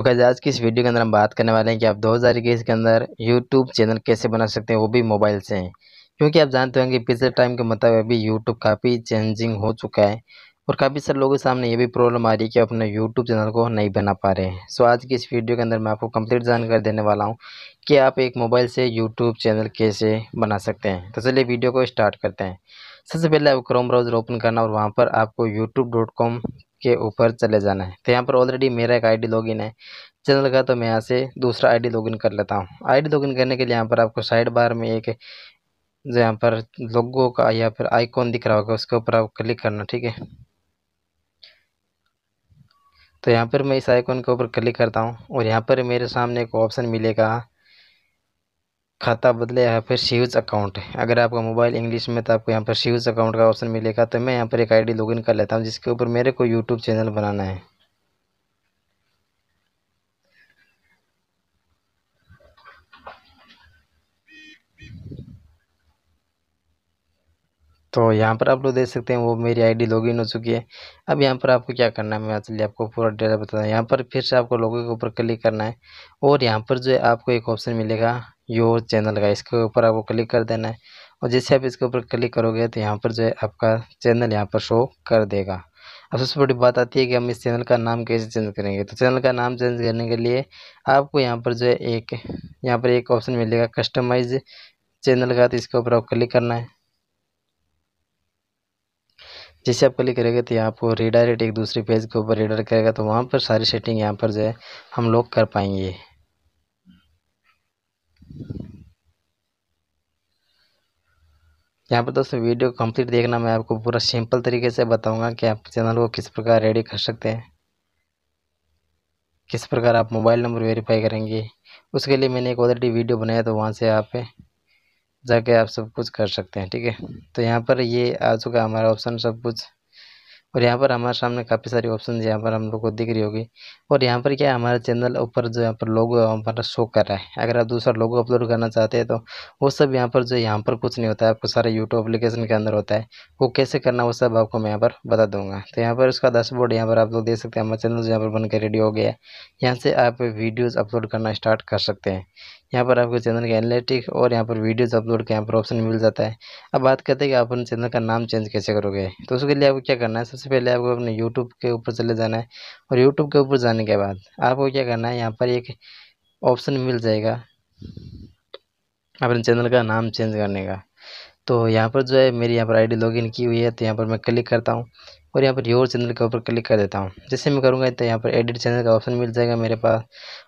okay तो आज की इस वीडियो के अंदर हम बात करने वाले हैं कि आप दो हज़ार इक्कीस के अंदर यूट्यूब चैनल कैसे बना सकते हैं वो भी मोबाइल से क्योंकि आप जानते होंगे पिछले टाइम के मुताबिक अभी यूट्यूब काफ़ी चेंजिंग हो चुका है और काफ़ी सारे लोगों के सामने ये भी प्रॉब्लम आ रही है कि अपने यूट्यूब चैनल को नहीं बना पा रहे हैं सो आज की इस वीडियो के अंदर मैं आपको कम्प्लीट जानकारी देने वाला हूँ कि आप एक मोबाइल से यूट्यूब चैनल कैसे बना सकते हैं तो चलिए वीडियो को स्टार्ट करते हैं सबसे पहले आप क्रोम ब्राउज़र ओपन करना और वहाँ पर आपको यूट्यूब के ऊपर चले जाना है तो यहाँ पर ऑलरेडी मेरा एक आईडी लॉगिन है चैनल का तो मैं यहाँ से दूसरा आईडी लॉगिन कर लेता हूँ आईडी लॉगिन करने के लिए यहाँ पर आपको साइड बार में एक जो यहाँ पर लोगों का या फिर आइकॉन दिख रहा होगा उसके ऊपर आप क्लिक करना ठीक है तो यहाँ पर मैं इस आइकॉन के ऊपर क्लिक करता हूँ और यहाँ पर मेरे सामने एक ऑप्शन मिलेगा खाता बदले यहाँ पर सीवज अकाउंट अगर आपका मोबाइल इंग्लिश में तो आपको यहाँ पर सीवज अकाउंट का ऑप्शन मिलेगा तो मैं यहाँ पर एक आईडी लॉगिन कर लेता हूँ जिसके ऊपर मेरे को यूट्यूब चैनल बनाना है तो यहाँ पर आप लोग देख सकते हैं वो मेरी आईडी लॉगिन हो चुकी है अब यहाँ पर आपको क्या करना है मैं चलिए आपको पूरा डेटा बताता हूँ यहाँ पर फिर से आपको लोगों के ऊपर क्लिक करना है और यहाँ पर जो है आपको एक ऑप्शन मिलेगा योर चैनल का इसके ऊपर आपको क्लिक कर देना है और जैसे आप इसके ऊपर क्लिक करोगे तो यहाँ पर जो है आपका चैनल यहाँ पर शो कर देगा अब सबसे बड़ी बात आती है कि हम इस चैनल का नाम कैसे चेंज करेंगे तो चैनल का नाम चेंज करने के लिए आपको यहाँ पर जो है एक यहाँ पर एक ऑप्शन मिलेगा कस्टमाइज चैनल का तो इसके ऊपर आपको क्लिक करना है जैसे आप क्लिक करेंगे तो यहाँ आपको रिडायरेक्ट एक दूसरे पेज के ऊपर रिडायरेक्ट करेगा तो वहाँ पर सारी सेटिंग यहाँ पर जो है हम लोग कर पाएंगे यहाँ पर दोस्तों वीडियो कंप्लीट देखना मैं आपको पूरा सिंपल तरीके से बताऊंगा कि आप चैनल को किस प्रकार रेडी कर सकते हैं किस प्रकार आप मोबाइल नंबर वेरीफाई करेंगे उसके लिए मैंने एक ऑलरेडी वीडियो बनाया तो वहाँ से आप जाके आप सब कुछ कर सकते हैं ठीक है तो यहाँ पर ये आ चुका हमारा ऑप्शन सब कुछ और यहाँ पर हमारे सामने काफ़ी सारी ऑप्शन यहाँ पर हम लोग को दिख रही होगी और यहाँ पर क्या है हमारा चैनल ऊपर जो यहाँ पर लोगो पर शो कर रहा है अगर आप दूसरा लोगो अपलोड करना चाहते हैं तो वो सब यहाँ पर जो यहाँ पर कुछ नहीं होता है आपको सारा यूट्यूब अपलिकेशन के अंदर होता है वो कैसे करना वो सब आपको मैं यहाँ पर बता दूंगा तो यहाँ पर उसका डैशबोर्ड यहाँ पर आप लोग देख सकते हैं हमारा चैनल जो यहाँ पर बनकर रेडी हो गया है यहाँ से आप वीडियोज़ अपलोड करना स्टार्ट कर सकते हैं यहाँ पर आपको चैनल के एनालिटिक और यहाँ पर वीडियोस अपलोड का यहाँ पर ऑप्शन मिल जाता है अब बात करते हैं कि आप अपने चैनल का नाम चेंज कैसे करोगे तो उसके लिए आपको क्या करना है सबसे पहले आपको अपने यूट्यूब के ऊपर चले जाना है और यूट्यूब के ऊपर जाने के बाद आपको क्या करना है यहाँ पर एक ऑप्शन मिल जाएगा अपने चैनल का नाम चेंज करने का तो यहाँ पर जो है मेरी यहाँ पर आईडी लॉगिन की हुई है तो यहाँ पर मैं क्लिक करता हूँ और यहाँ पर योर चैनल के ऊपर क्लिक कर देता हूँ जैसे मैं करूँगा तो यहाँ पर एडिट चैनल का ऑप्शन मिल जाएगा मेरे पास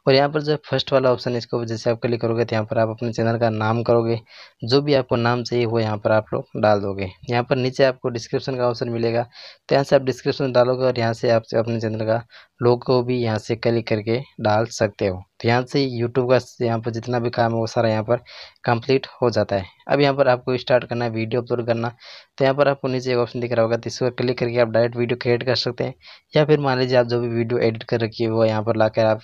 और यहाँ पर जो फर्स्ट वाला ऑप्शन है इसको जैसे आप क्लिक करोगे तो यहाँ पर आप अपने चैनल का नाम करोगे जो भी आपको नाम चाहिए वो यहाँ पर आप लोग डाल दोगे यहाँ पर नीचे आपको डिस्क्रिप्शन का ऑप्शन मिलेगा तो यहाँ से आप डिस्क्रिप्शन डालोगे और यहाँ से आप अपने चैनल का लोगो भी यहाँ से क्लिक करके डाल सकते हो तो यहाँ से यूट्यूब का यहाँ पर जितना भी काम है वो सारा यहाँ पर कंप्लीट हो जाता है अब यहाँ पर आपको स्टार्ट करना है वीडियो अपलोड करना तो यहाँ पर आपको नीचे एक ऑप्शन दिख रहा होगा तो इस पर क्लिक करके आप डायरेक्ट वीडियो क्रिएट कर सकते हैं या फिर मान लीजिए आप जो भी वीडियो एडिट कर रखी है वो यहाँ पर ला कर आप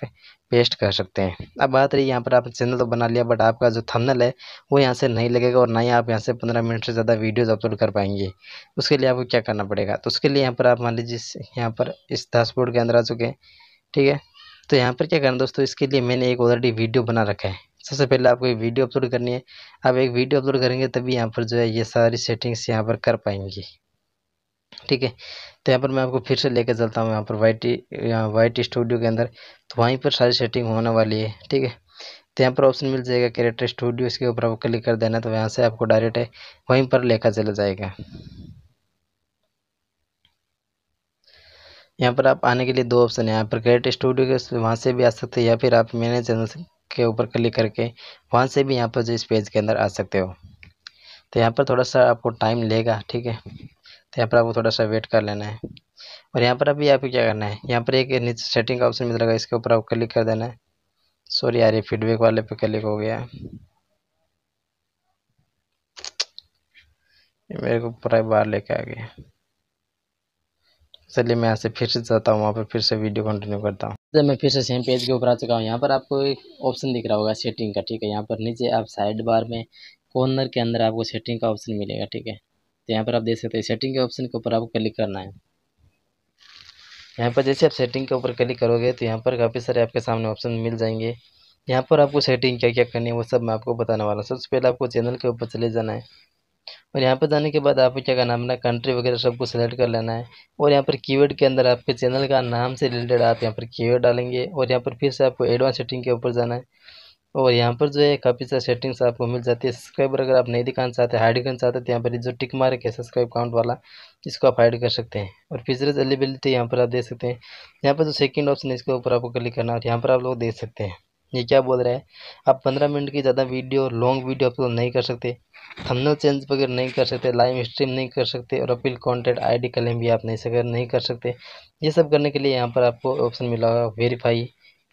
पेस्ट कर सकते हैं अब बात रही यहाँ पर आपने चैनल तो बना लिया बट आपका जो थंबनेल है वो यहाँ से नहीं लगेगा और ना ही आप यहाँ से पंद्रह मिनट से ज़्यादा वीडियोज़ अपलोड कर पाएंगे उसके लिए आपको क्या करना पड़ेगा तो उसके लिए यहाँ पर आप मान लीजिए यहाँ पर इस दस के अंदर आ चुके हैं ठीक है तो यहाँ पर क्या करना दोस्तों इसके लिए मैंने एक ऑलरेडी वीडियो बना रखा है सबसे पहले आपको एक वीडियो अपलोड करनी है आप एक वीडियो अपलोड करेंगे तभी यहाँ पर जो है ये सारी सेटिंग्स यहाँ पर कर पाएंगे ठीक है तो यहाँ पर मैं आपको फिर से लेकर चलता हूँ यहाँ पर वाइट यहाँ वाइट स्टूडियो के अंदर तो वहीं पर सारी सेटिंग होने वाली है ठीक है तो यहाँ पर ऑप्शन मिल जाएगा कैरेक्टर स्टूडियो इसके ऊपर आपको क्लिक कर देना तो यहाँ से आपको डायरेक्ट है वहीं पर लेकर चला जाएगा यहाँ पर आप आने के लिए दो ऑप्शन है यहाँ पर क्रिएट स्टूडियो के वहाँ से भी आ सकते हैं या फिर आप मेरे चैनल के ऊपर क्लिक करके वहाँ से भी यहाँ पर जो इस पेज के अंदर आ सकते हो तो यहाँ पर थोड़ा सा आपको टाइम लेगा ठीक है तो यहाँ पर आपको थोड़ा सा वेट कर लेना है और यहाँ पर अभी आपको क्या करना है यहाँ पर एक नीचे सेटिंग का ऑप्शन मिल रहा है इसके ऊपर आपको क्लिक कर देना है सॉरी यार ये फीडबैक वाले पे क्लिक हो गया मेरे को पूरा बाहर लेके आ गया चलिए मैं यहाँ से फिर से जाता हूँ वहाँ पर फिर से वीडियो कंटिन्यू करता हूँ जब मैं फिर से सेम पेज के ऊपर आ चुका हूँ यहाँ पर आपको एक ऑप्शन दिख रहा होगा सेटिंग का ठीक है यहाँ पर नीचे आप साइड बार में कॉर्नर के अंदर आपको सेटिंग का ऑप्शन मिलेगा ठीक है तो यहाँ पर आप देख सकते हैं सेटिंग के ऑप्शन के ऊपर आपको क्लिक करना है यहाँ पर जैसे आप सेटिंग के ऊपर क्लिक करोगे तो यहाँ पर काफ़ी सारे आपके सामने ऑप्शन मिल जाएंगे यहाँ पर आपको सेटिंग क्या क्या करनी है वो सब मैं आपको बताने वाला हूँ सबसे पहले आपको चैनल के ऊपर चले जाना है और यहाँ पर जाने के बाद आपको क्या करना अपना कंट्री वगैरह सबको सेलेक्ट कर लेना है और यहाँ पर कीवर्ड के अंदर आपके चैनल का नाम से रिलेटेड आप यहाँ पर कीवर्ड डालेंगे और यहाँ पर फिर से आपको एडवांस सेटिंग के ऊपर जाना है और यहाँ पर जो है काफ़ी सारी सेटिंग्स आपको मिल जाती है सब्सक्राइबर अगर आप नहीं दिखाना चाहते हाइड करना चाहते तो यहाँ पर जो टिक मार्क है सब्सक्राइब काउंट वाला इसको आप हाइड कर सकते हैं और फीचर्स एलिबिलिटी यहाँ पर आप देख सकते हैं यहाँ पर जो सेकंड ऑप्शन है इसके ऊपर आपको क्लिक करना है और यहाँ पर आप लोग देख सकते हैं ये क्या बोल रहा है आप पंद्रह मिनट की ज़्यादा वीडियो लॉन्ग वीडियो अपलोड नहीं कर सकते थंबनेल चेंज वगैरह नहीं कर सकते लाइव स्ट्रीम नहीं कर सकते और अपील कॉन्टेंट आईडी क्लेम भी आप नहीं सक नहीं कर सकते ये सब करने के लिए यहाँ पर आपको ऑप्शन मिला होगा वेरीफाई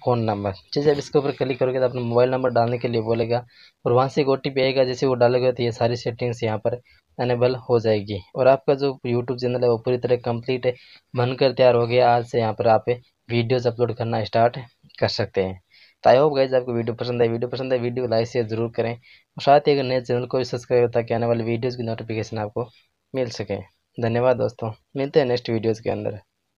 फ़ोन नंबर जैसे आप इसके ऊपर क्लिक करोगे तो अपना मोबाइल नंबर डालने के लिए बोलेगा और वहाँ से एक ओ आएगा जैसे वो डालोगे तो ये सारी सेटिंग्स यहाँ पर अनेबल हो जाएगी और आपका जो यूट्यूब चैनल है वो पूरी तरह कंप्लीट बनकर तैयार हो गया आज से यहाँ पर आप वीडियोज़ अपलोड करना स्टार्ट कर सकते हैं तो आई होप गाइज आपको वीडियो पसंद है वीडियो पसंद है वीडियो लाइक शेयर जरूर करें और साथ ही अगर नए चैनल को भी सब्सक्राइब ताकि तो आने वाले वीडियोज़ की नोटिफिकेशन आपको मिल सके धन्यवाद दोस्तों मिलते हैं नेक्स्ट वीडियोज़ के अंदर